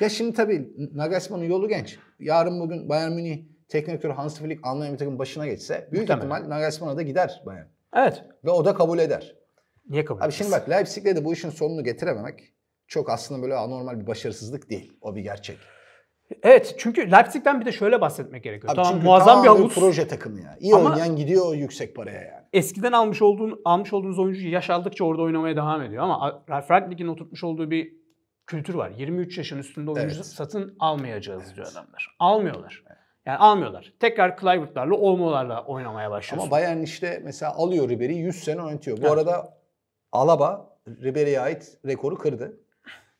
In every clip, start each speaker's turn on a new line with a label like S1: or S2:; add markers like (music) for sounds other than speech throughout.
S1: Ya şimdi tabii Nagelsmann'ın yolu genç. Yarın bugün Bayern Münih teknik direktörü Hans Flick Almanya bir takım başına geçse büyük Muhtemelen. ihtimal Nagelsmann'a da gider Bayern. Evet. Ve o da kabul eder. Niye kabul Abi şimdi bak Leipzig'le de bu işin sonunu getirememek çok aslında böyle anormal bir başarısızlık değil. O bir gerçek.
S2: Evet çünkü Leipzig'ten bir de şöyle bahsetmek gerekiyor. Abi tamam muazzam bir havuz. proje takımı ya. İyi Ama oynayan
S1: gidiyor yüksek paraya yani.
S2: Eskiden almış olduğun almış olduğunuz oyuncu yaş aldıkça orada oynamaya devam ediyor ama Ralf Rangnick'in oturtmuş olduğu bir kültür var. 23 yaşın üstünde oyuncu evet. satın almayacağız evet. diyor adamlar. Almıyorlar. Yani almıyorlar. Tekrar Clivert'larla,
S1: olmalarla oynamaya başlıyorsun. Ama Bayern işte mesela alıyor Ribery, 100 sene oynatıyor. Bu evet. arada Alaba Ribery'e ait rekoru kırdı.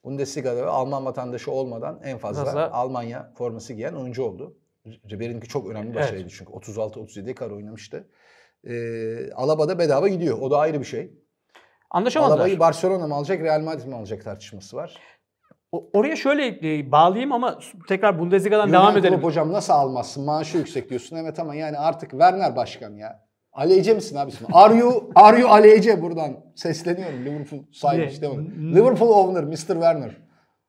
S1: Bundesliga'da ve Alman vatandaşı olmadan en fazla Nasıl? Almanya forması giyen oyuncu oldu. Ribery'inki çok önemli başarıydı evet. çünkü 36 37 kar oynamıştı. Ee, Alaba da bedava gidiyor. O da ayrı bir şey. Anlaşamadılar. Alaba'yı Barcelona mı alacak, Real Madrid mi alacak tartışması var.
S2: Oraya şöyle e, bağlayayım ama tekrar Bundesliga'dan Yunan devam edelim.
S1: hocam nasıl almazsın? Maaşı yüksek diyorsun. Evet ama yani artık Werner başkan ya. Ali Ece misin abi ismi? Are you, are you Ali Ece? Buradan sesleniyorum. Liverpool sahibi işte Liverpool owner Mr. Werner.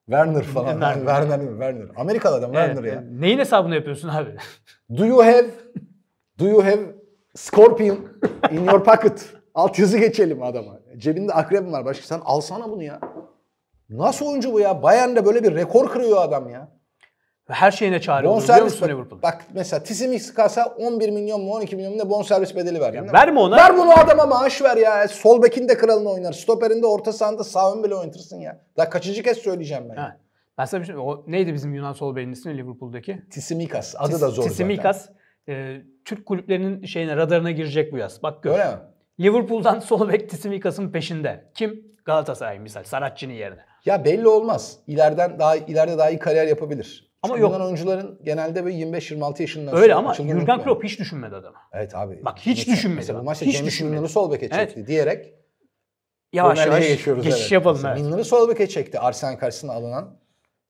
S1: Werner falan. Werner, Werner mi? Werner. Amerikalı adam evet, Werner ya.
S2: Neyin hesabını yapıyorsun abi?
S1: (laughs) Do you have Do you have scorpion in your pocket? Alt yazı geçelim adama. Cebinde akrep var başka. Sen alsana bunu ya. Nasıl oyuncu bu ya? Bayern'de böyle bir rekor kırıyor adam ya.
S2: her şeyine çare bon olur biliyor musun Liverpool?
S1: Bak mesela Tissimix kasa 11 milyon mu 12 milyon mu ne bonservis bedeli ver. Ya verme ona. Ver bunu adama maaş ver ya. Sol bekinde kralını oynar. Stoperinde orta sahanda sağ ön bile oynatırsın ya. Daha kaçıncı kez söyleyeceğim ben. Ha. Ben sana bir
S2: şey o neydi bizim Yunan sol beyin Liverpool'daki? Tissimikas. Adı da zor Tissimikas e, Türk kulüplerinin şeyine radarına girecek bu yaz. Bak gör. Öyle mi? Liverpool'dan sol bek Tissimikas'ın peşinde. Kim? Galatasaray misal sanatçının yerine.
S1: Ya belli olmaz. İleriden daha ileride daha iyi kariyer yapabilir. Ama Çünkü yok. oyuncuların genelde böyle 25-26 yaşından Öyle ama Jurgen Klopp hiç düşünmedi adamı. Evet abi. Bak hiç mesela, düşünmedi. Mesela bu maçta hiç James Milner'ı sol beke çekti evet. diyerek yavaş yavaş geçiyoruz, geçiş evet. yapalım. Evet. Milner'ı sol beke çekti Arsenal karşısına alınan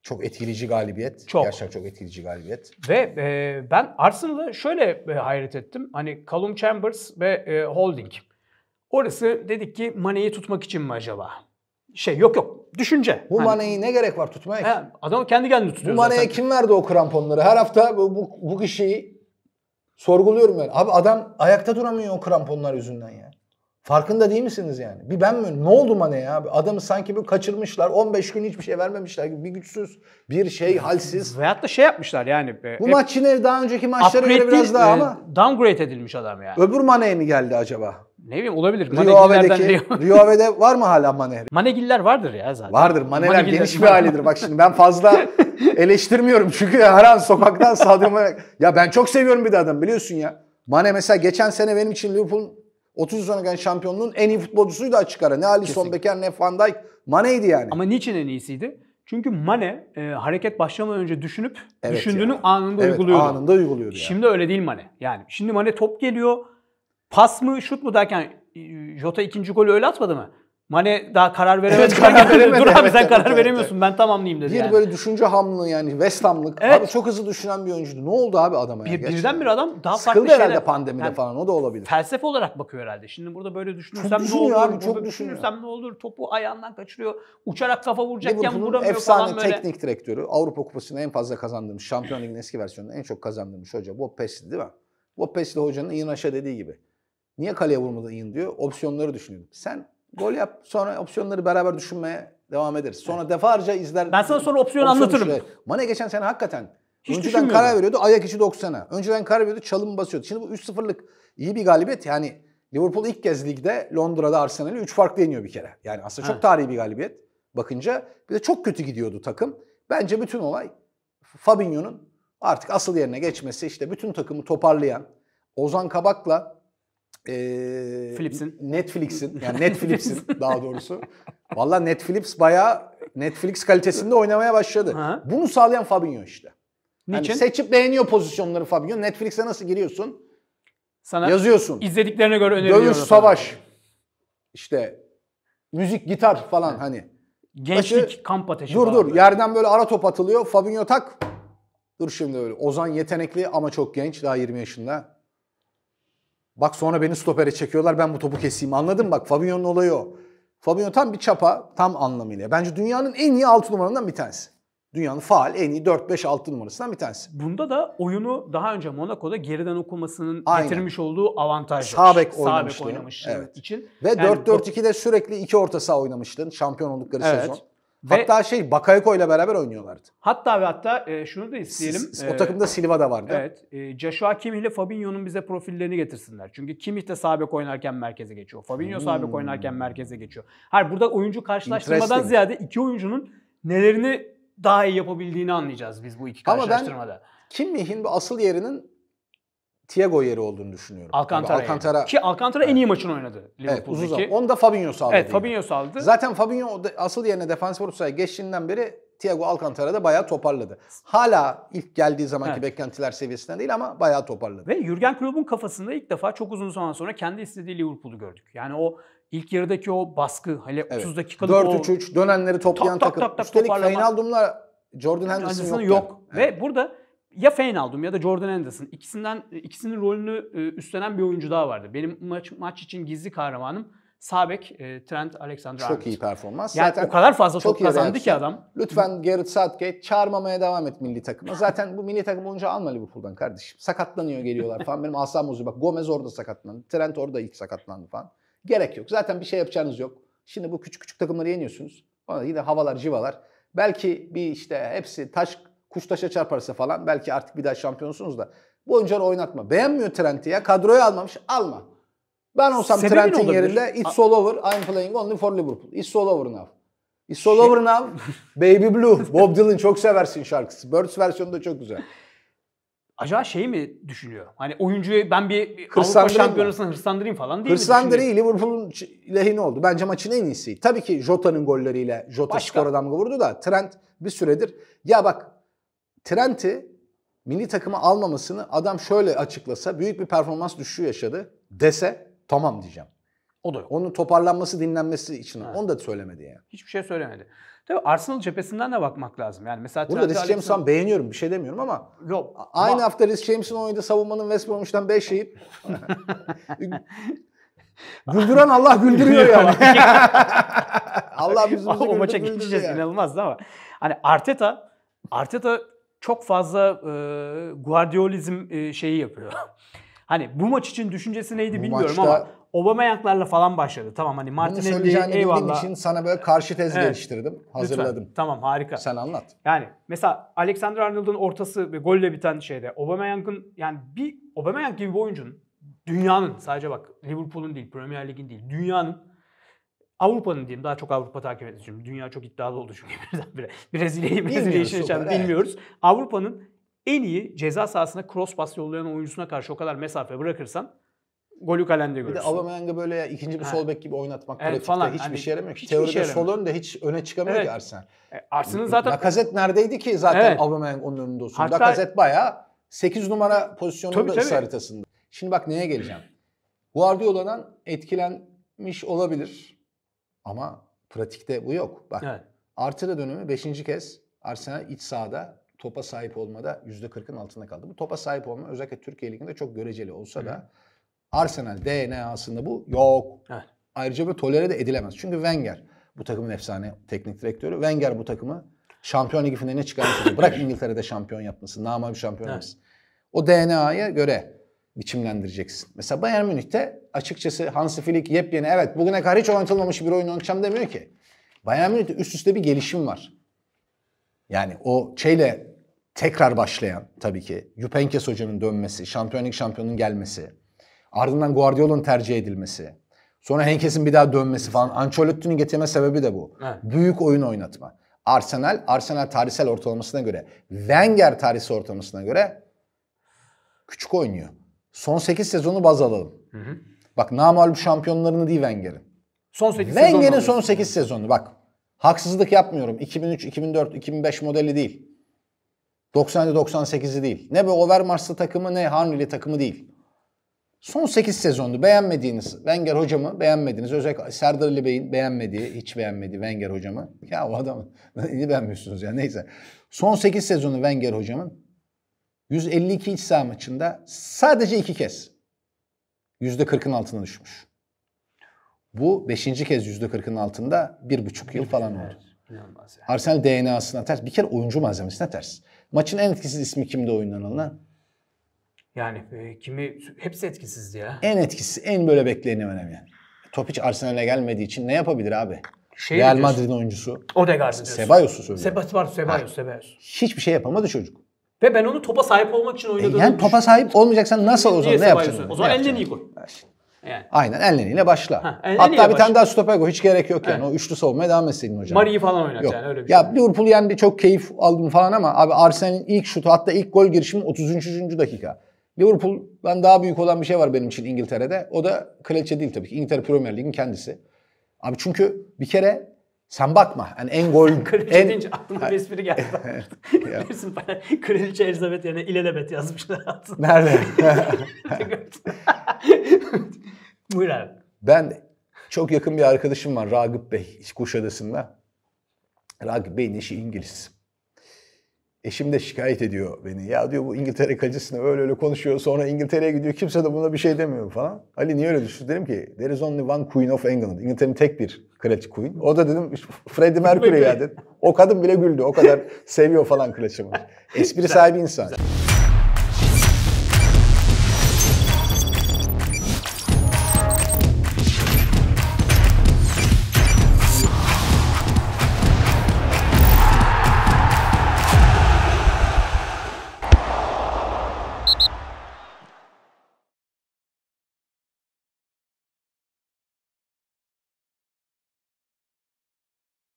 S1: çok etkileyici galibiyet. Çok. Gerçekten çok etkileyici galibiyet.
S2: Ve e, ben Arsenal'ı şöyle e, hayret ettim. Hani Callum Chambers ve e, Holding. Orası dedik ki Mane'yi tutmak için mi acaba? Şey yok yok düşünce. Bu hani, Mane'yi ne
S1: gerek var tutmaya? adam kendi kendini tutuyor Bu Mane'ye zaten. kim verdi o kramponları? Her hafta bu, bu, bu kişiyi sorguluyorum ben. Abi adam ayakta duramıyor o kramponlar yüzünden ya. Farkında değil misiniz yani? Bir ben mi? Ne oldu Mane ya? Abi? Adamı sanki bir kaçırmışlar. 15 gün hiçbir şey vermemişler gibi. Bir güçsüz, bir şey halsiz.
S2: Veyahut da şey yapmışlar yani. Be, Bu maç
S1: yine daha önceki maçlara göre biraz daha e, ama.
S2: Downgrade edilmiş adam yani.
S1: Öbür Mane'ye mi geldi acaba?
S2: Ne bileyim olabilir. Rio Ave'deki, Rio...
S1: Ave'de (laughs) var mı hala Mane? (laughs)
S2: Manegiller vardır ya zaten. Vardır. Maneler Manegiller. geniş bir ailedir. Bak
S1: şimdi ben fazla (laughs) eleştirmiyorum. Çünkü her an sokaktan saldırma. ya ben çok seviyorum bir de adam biliyorsun ya. Mane mesela geçen sene benim için Liverpool'un 30 yıl sonra gelen şampiyonluğun en iyi futbolcusuydu açık ara. Ne Alisson Becker ne Van Dijk. Mane'ydi yani. Ama niçin en iyisiydi? Çünkü
S2: Mane e, hareket başlamadan önce düşünüp evet düşündüğünü yani. anında evet, uyguluyordu. anında uyguluyordu. Yani. Şimdi öyle değil Mane. Yani şimdi Mane top geliyor Pas mı şut mu derken e, Jota ikinci golü öyle atmadı mı? Mane daha karar veremedi. Evet, karar veremedi. Dur abi sen karar veremiyorsun. Evet. Ben tamamlayayım dedi. Bir yani. böyle
S1: düşünce hamlı yani West Ham'lık. Evet. Abi çok hızlı düşünen bir oyuncuydu. Ne oldu abi adama ya? Bir, birden bir adam daha Sıkıldı farklı herhalde şeyler. pandemide yani, falan o da olabilir.
S2: Felsefe olarak bakıyor herhalde. Şimdi burada böyle düşünürsem ne olur? Abi, çok düşünürsem ne olur? Topu ayağından kaçırıyor. Uçarak kafa vuracakken vuramıyor efsane falan böyle. teknik
S1: direktörü. Avrupa kupasında en fazla kazandırmış. Şampiyon Ligi'nin eski versiyonunda en çok kazandırmış hoca. Bob Pesci değil mi? Bob Pesci hocanın İnaş'a dediği gibi. Niye kaleye vurmadın Ian diyor. Opsiyonları düşünüyorum. Sen gol yap sonra opsiyonları beraber düşünmeye devam ederiz. Sonra evet. defalarca izler. Ben sana sonra opsiyonu opsiyon anlatırım. Düşünüyor. Mane geçen sene hakikaten Hiç önceden karar veriyordu ayak içi 90'a. Önceden karar veriyordu çalım basıyordu. Şimdi bu 3-0'lık iyi bir galibiyet yani Liverpool ilk kez ligde Londra'da Arsenal'i 3 farklı yeniyor bir kere. Yani aslında çok tarihi bir galibiyet bakınca. Bir de çok kötü gidiyordu takım. Bence bütün olay Fabinho'nun artık asıl yerine geçmesi işte bütün takımı toparlayan Ozan Kabak'la e, ee, Philips'in. Netflix'in (laughs) yani Netflix'in daha doğrusu. Valla Netflix bayağı Netflix kalitesinde oynamaya başladı. Ha. Bunu sağlayan Fabinho işte. Niçin? Yani seçip beğeniyor pozisyonları Fabinho. Netflix'e nasıl giriyorsun?
S2: Sana yazıyorsun. İzlediklerine göre öneriyorum. Dövüş, savaş.
S1: İşte müzik, gitar falan evet. hani. Gençlik, Başı, kamp ateşi. Dur dur böyle. yerden böyle ara top atılıyor. Fabinho tak. Dur şimdi öyle. Ozan yetenekli ama çok genç. Daha 20 yaşında. Bak sonra beni stopere çekiyorlar ben bu topu keseyim anladın mı? Bak Fabinho'nun olayı o. Fabinho tam bir çapa tam anlamıyla. Bence dünyanın en iyi 6 numaranından bir tanesi. Dünyanın faal en iyi 4-5-6 numarasından bir tanesi. Bunda da
S2: oyunu daha önce Monaco'da geriden okumasının Aynen. getirmiş olduğu avantaj Sağ bek oynamıştın. Evet. için. Ve yani 4-4-2'de
S1: sürekli iki orta saha oynamıştın şampiyon oldukları evet. sezon. Ve hatta şey Bakayoko ile beraber oynuyorlardı.
S2: Hatta ve hatta e, şunu da isteyelim. Siz, o takımda e,
S1: Silva da vardı. Evet.
S2: E, Joshua Kimmich ile Fabinho'nun bize profillerini getirsinler. Çünkü Kimmich de sabek oynarken merkeze geçiyor. Fabinho hmm. sabek oynarken merkeze geçiyor. Hayır burada oyuncu karşılaştırmadan ziyade iki oyuncunun nelerini daha iyi yapabildiğini anlayacağız biz bu iki karşılaştırmada. Ama ben
S1: Kimmich'in bu asıl yerinin Thiago yeri olduğunu düşünüyorum. Alcantara. Alcantara
S2: Ki Alcantara evet. en iyi maçını oynadı
S1: Liverpool'daki. Evet, Onu da Fabinho aldı. Evet, Fabinho saldı. Zaten Fabinho asıl yerine defansif orta sahaya geçtiğinden beri Thiago Alcantara da bayağı toparladı. Hala ilk geldiği zamanki evet. beklentiler seviyesinden değil ama bayağı toparladı. Ve Jurgen
S2: Klopp'un kafasında ilk defa çok uzun zaman sonra kendi istediği Liverpool'u gördük. Yani o ilk yarıdaki o
S1: baskı 30 evet. 30 dakikalık 4 3 3 dönenleri toplayan tak, takım. Tak, tak, Üstelik Wijnaldum'la Jordan Henderson yok. yok. Evet.
S2: Ve burada ya Fein aldım ya da Jordan Anderson. İkisinden ikisinin rolünü e, üstlenen bir oyuncu daha vardı. Benim maç maç için gizli kahramanım Sabek e, Trent Alexander Arnold. Çok iyi performans. Yani Zaten o kadar fazla çok top kazandı ki adam.
S1: Lütfen Garrett Southgate çağırmamaya devam et milli takıma. Zaten bu milli takım oyuncu alma Liverpool'dan kardeşim. Sakatlanıyor geliyorlar falan. Benim asam bozuyor. Bak Gomez orada sakatlandı. Trent orada ilk sakatlandı falan. Gerek yok. Zaten bir şey yapacağınız yok. Şimdi bu küçük küçük takımları yeniyorsunuz. Bana yine havalar civalar. Belki bir işte hepsi taş Kuştaş'a çarparsa falan belki artık bir daha şampiyonsunuz da. Bu oyuncuları oynatma. Beğenmiyor Trent'i ya. Kadroya almamış. Alma. Ben olsam Sebebi Trent'in yerinde it's all over. I'm playing only for Liverpool. It's all over now. It's all şey- over now. (laughs) Baby Blue. Bob Dylan çok seversin şarkısı. Birds versiyonu da çok güzel.
S2: Acaba şey mi düşünüyor? Hani oyuncuyu ben bir Avrupa Şampiyonası'na hırslandırayım falan değil Hırslandırı mi?
S1: Liverpool'un lehine oldu. Bence maçın en iyisi. Tabii ki Jota'nın golleriyle Jota Başka. skora damga vurdu da Trent bir süredir ya bak Trent'i milli takıma almamasını adam şöyle açıklasa büyük bir performans düşüşü yaşadı dese tamam diyeceğim. O da yok. Onun toparlanması, dinlenmesi için. Evet. Onu da söylemedi yani.
S2: Hiçbir şey söylemedi. Tabii Arsenal cephesinden de bakmak lazım. Yani mesela Burada Riz James'i
S1: beğeniyorum. Bir şey demiyorum ama Yok, aynı ama... hafta Riz James'in oyunda savunmanın West Bromwich'ten 5 yiyip (laughs) Güldüren Allah güldürüyor ya (laughs) Allah bizim O maça gideceğiz yani.
S2: inanılmaz ama. Hani Arteta Arteta çok fazla e, Guardiolizm e, şeyi yapıyor. (laughs) hani bu maç için düşüncesi neydi bu bilmiyorum maçta... ama Obameyang'larla falan başladı. Tamam hani Martinelli eyvallah. için
S1: sana böyle karşı tez evet. geliştirdim. Hazırladım.
S2: Lütfen. Tamam harika. Sen anlat. Yani mesela Alexander Arnold'un ortası ve golle biten şeyde Obama yankın yani bir Obameyang gibi bir oyuncunun dünyanın sadece bak Liverpool'un değil Premier Lig'in değil dünyanın Avrupa'nın diyeyim daha çok Avrupa takip ediyoruz. Şimdi dünya çok iddialı oldu çünkü (laughs) birdenbire. Brezilya'yı Brezilya işin içerisinde bilmiyoruz. Şey evet. Avrupa'nın en iyi ceza sahasına cross pas yollayan oyuncusuna karşı o kadar mesafe bırakırsan golü
S1: kalende görürsün. Bir de Aubameyang'ı böyle ya, ikinci bir sol bek gibi oynatmak evet, pratikte falan. hiçbir hani, şey yaramıyor. Hiç şey Teoride şey sol ön hiç öne çıkamıyor evet. ki Arsenal. E, Arsenal zaten... Lacazette neredeydi ki zaten evet. Aubameyang onun önünde olsun. Hatta... Lacazette bayağı 8 numara pozisyonunda tabii, tabii. haritasında. Şimdi bak neye geleceğim. Guardiola'dan etkilenmiş olabilir. Ama pratikte bu yok. Bak evet. artıda dönemi 5. kez Arsenal iç sahada topa sahip olmada %40'ın altında kaldı. Bu topa sahip olma özellikle Türkiye Ligi'nde çok göreceli olsa Hı. da Arsenal DNA'sında bu yok. Evet. Ayrıca bu tolere de edilemez. Çünkü Wenger bu takımın efsane teknik direktörü. Wenger bu takımı Şampiyon Ligi ne çıkarmış. (laughs) Bırak İngiltere'de şampiyon yapması, normal bir şampiyon evet. O DNA'ya göre biçimlendireceksin. Mesela Bayern Münih'te açıkçası Hansi Flick yepyeni evet bugüne kadar hiç oynatılmamış bir oyun oynatacağım demiyor ki. Bayern Münih'te üst üste bir gelişim var. Yani o şeyle tekrar başlayan tabii ki Jupenkes hocanın dönmesi, şampiyonluk şampiyonun gelmesi, ardından Guardiola'nın tercih edilmesi, sonra Henkes'in bir daha dönmesi falan. Ancelotti'nin getirme sebebi de bu. Evet. Büyük oyun oynatma. Arsenal, Arsenal tarihsel ortalamasına göre, Wenger tarihsel ortalamasına göre küçük oynuyor. Son 8 sezonu baz alalım. Hı hı. Bak namalup şampiyonlarını değil Wenger'in. Son 8 Wenger'in son 8 sezonu bak. Haksızlık yapmıyorum. 2003, 2004, 2005 modeli değil. 97 98'i değil. Ne be Overmars'lı takımı ne Hanley'li takımı değil. Son 8 sezondu beğenmediğiniz Wenger hocamı beğenmediğiniz özellikle Serdar Ali Bey'in beğenmediği hiç beğenmediği Wenger hocamı. Ya o adamı (laughs) niye beğenmiyorsunuz ya neyse. Son 8 sezonu Wenger hocamın 152 iç saha maçında sadece iki kez %40'ın altına düşmüş. Bu beşinci kez %40'ın altında bir buçuk yıl falan oldu. Arsenal DNA'sına ters. Bir kere oyuncu malzemesine ters. Maçın en etkisiz ismi kimde oyundan
S2: Yani e, kimi hepsi etkisizdi ya. En
S1: etkisi, en böyle beklenemeyen yani. Top hiç Arsenal'e gelmediği için ne yapabilir abi? Şey Real Madrid'in oyuncusu.
S2: Odegaard diyorsun. Sebayos'u söylüyorum. Sebayos, Sebayos, Sebayos.
S1: Hiçbir şey yapamadı çocuk.
S2: Ve ben onu topa sahip olmak için oynadığını e Yani topa
S1: sahip olmayacaksan nasıl o zaman ne yapacaksın? O zaman
S2: elden iyi koy. Yani.
S1: Aynen Elneni'yle başla. Ha, Elneni'yle Hatta bir başla. tane daha stoper koy. Hiç gerek yok yani. Evet. O üçlü savunmaya devam etseydin hocam. Mari'yi falan oynat yok. yani öyle bir şey. Ya yani. Liverpool yendi çok keyif aldım falan ama abi Arsenal'in ilk şutu hatta ilk gol girişimi 33. dakika. Liverpool'dan daha büyük olan bir şey var benim için İngiltere'de. O da kraliçe değil tabii ki. İngiltere Premier Lig'in kendisi. Abi çünkü bir kere sen bakma. Yani en gol... Kraliçe en... deyince
S2: aklıma bir espri geldi. (laughs) (laughs)
S1: Bilirsin
S2: Kraliçe Elizabeth yerine ilelebet yazmışlar altında. Nerede?
S1: (laughs) Buyur abi. Ben çok yakın bir arkadaşım var Ragıp Bey Kuşadası'nda. Ragıp Bey'in eşi İngiliz. Eşim de şikayet ediyor beni. Ya diyor bu İngiltere kacısını öyle öyle konuşuyor. Sonra İngiltere'ye gidiyor. Kimse de buna bir şey demiyor falan. Ali niye öyle düştü? Dedim ki there is only one queen of England. İngiltere'nin tek bir kraliçe queen. O da dedim Freddie Mercury ya dedim. O kadın bile güldü. O kadar seviyor falan kraliçemi. (laughs) Espri sahibi insan.